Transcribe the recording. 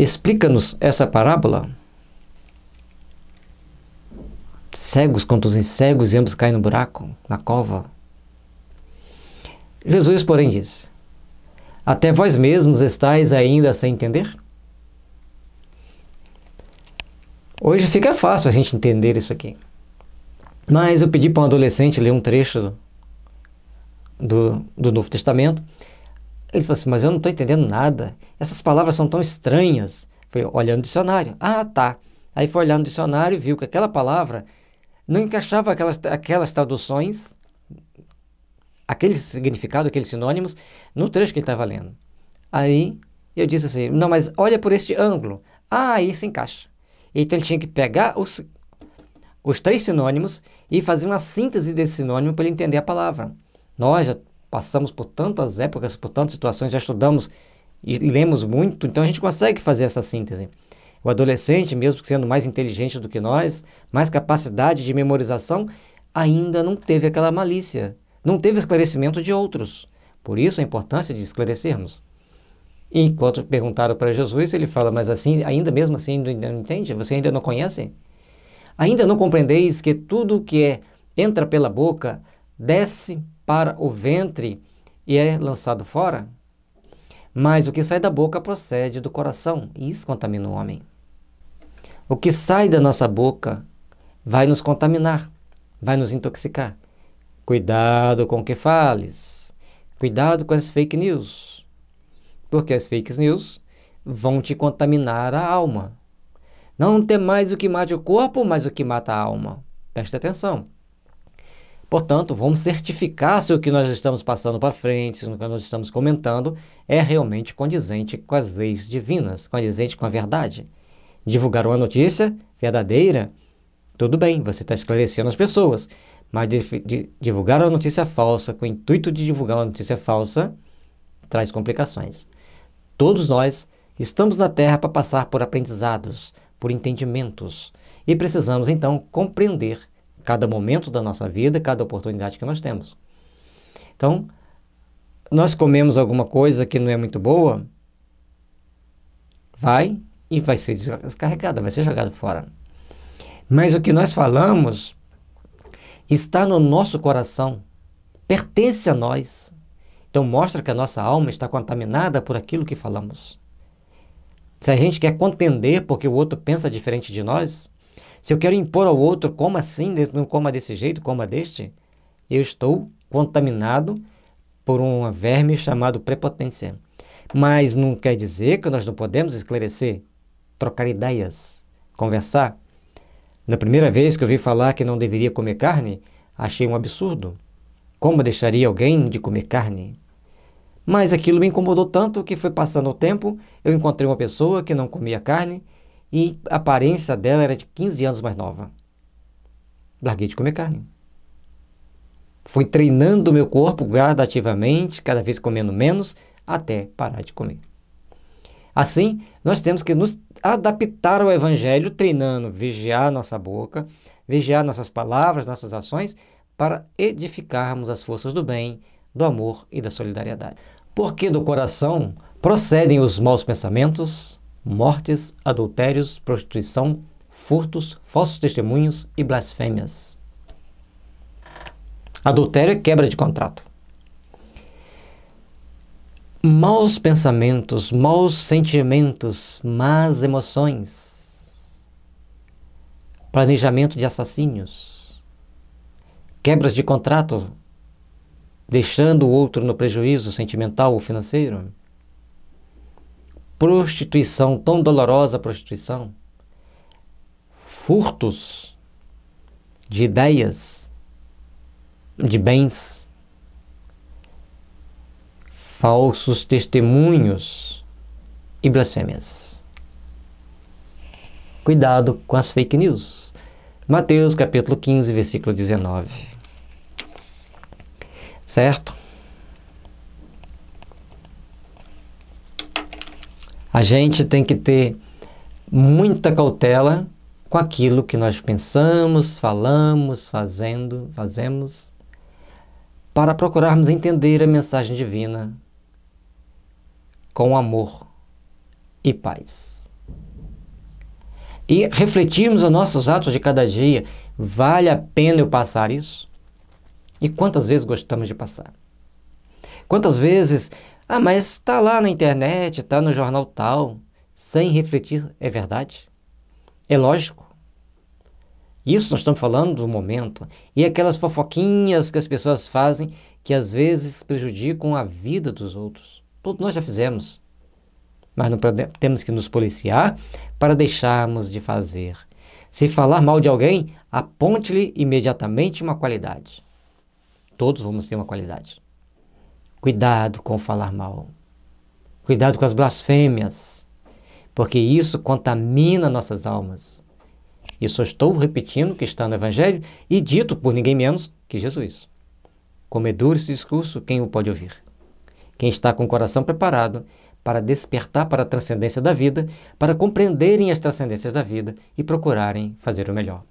Explica-nos essa parábola. Cegos conduzem cegos e ambos caem no buraco, na cova. Jesus, porém, diz: Até vós mesmos estáis ainda sem entender? Hoje fica fácil a gente entender isso aqui. Mas eu pedi para um adolescente ler um trecho do, do Novo Testamento ele falou assim, mas eu não estou entendendo nada. Essas palavras são tão estranhas. Foi olhando o dicionário. Ah, tá. Aí foi olhar no dicionário e viu que aquela palavra não encaixava aquelas, aquelas traduções, aquele significado, aqueles sinônimos, no trecho que ele estava lendo. Aí eu disse assim, não, mas olha por este ângulo. Ah, aí se encaixa. Então ele tinha que pegar os, os três sinônimos e fazer uma síntese desse sinônimo para ele entender a palavra. Nós já passamos por tantas épocas, por tantas situações, já estudamos e lemos muito, então a gente consegue fazer essa síntese. O adolescente, mesmo sendo mais inteligente do que nós, mais capacidade de memorização, ainda não teve aquela malícia, não teve esclarecimento de outros. Por isso a importância de esclarecermos. E enquanto perguntaram para Jesus, ele fala: Mas assim, ainda mesmo assim, não entende? Você ainda não conhece? Ainda não compreendeis que tudo que é, entra pela boca desce para o ventre e é lançado fora? Mas o que sai da boca procede do coração, e isso contamina o homem. O que sai da nossa boca vai nos contaminar, vai nos intoxicar. Cuidado com o que fales, cuidado com as fake news, porque as fake news vão te contaminar a alma. Não tem mais o que mate o corpo, mas o que mata a alma. Preste atenção. Portanto, vamos certificar se o que nós estamos passando para frente, se o que nós estamos comentando é realmente condizente com as leis divinas, condizente com a verdade. Divulgar uma notícia verdadeira, tudo bem, você está esclarecendo as pessoas, mas de, de, divulgar uma notícia falsa, com o intuito de divulgar uma notícia falsa, traz complicações. Todos nós estamos na Terra para passar por aprendizados, por entendimentos, e precisamos então compreender cada momento da nossa vida, cada oportunidade que nós temos. Então, nós comemos alguma coisa que não é muito boa, vai e vai ser descarregada, vai ser jogada fora. Mas o que nós falamos está no nosso coração, pertence a nós. Então mostra que a nossa alma está contaminada por aquilo que falamos. Se a gente quer contender porque o outro pensa diferente de nós, se eu quero impor ao outro, como assim, não coma desse jeito, coma deste, eu estou contaminado por um verme chamado prepotência. Mas não quer dizer que nós não podemos esclarecer, trocar ideias, conversar. Na primeira vez que eu vi falar que não deveria comer carne, achei um absurdo. Como deixaria alguém de comer carne? Mas aquilo me incomodou tanto que foi passando o tempo, eu encontrei uma pessoa que não comia carne e a aparência dela era de 15 anos mais nova. Larguei de comer carne. Fui treinando o meu corpo gradativamente, cada vez comendo menos, até parar de comer. Assim, nós temos que nos adaptar ao Evangelho, treinando, vigiar nossa boca, vigiar nossas palavras, nossas ações, para edificarmos as forças do bem, do amor e da solidariedade. Porque do coração procedem os maus pensamentos, mortes, adultérios, prostituição, furtos, falsos testemunhos e blasfêmias. Adultério é quebra de contrato. Maus pensamentos, maus sentimentos, más emoções. Planejamento de assassínios. Quebras de contrato, deixando o outro no prejuízo sentimental ou financeiro prostituição, tão dolorosa prostituição, furtos de ideias, de bens, falsos testemunhos e blasfêmias. Cuidado com as fake news. Mateus capítulo 15, versículo 19. Certo? A gente tem que ter muita cautela com aquilo que nós pensamos, falamos, fazendo, fazemos, para procurarmos entender a mensagem divina com amor e paz. E refletirmos os nossos atos de cada dia, vale a pena eu passar isso? E quantas vezes gostamos de passar? Quantas vezes, ah, mas está lá na internet, está no jornal tal, sem refletir, é verdade? É lógico. Isso nós estamos falando do momento. E aquelas fofoquinhas que as pessoas fazem que às vezes prejudicam a vida dos outros. Tudo nós já fizemos. Mas não temos que nos policiar para deixarmos de fazer. Se falar mal de alguém, aponte-lhe imediatamente uma qualidade. Todos vamos ter uma qualidade. Cuidado com falar mal. Cuidado com as blasfêmias, porque isso contamina nossas almas. E só estou repetindo o que está no Evangelho e dito por ninguém menos que Jesus. Comedor é esse discurso, quem o pode ouvir? Quem está com o coração preparado para despertar para a transcendência da vida, para compreenderem as transcendências da vida e procurarem fazer o melhor.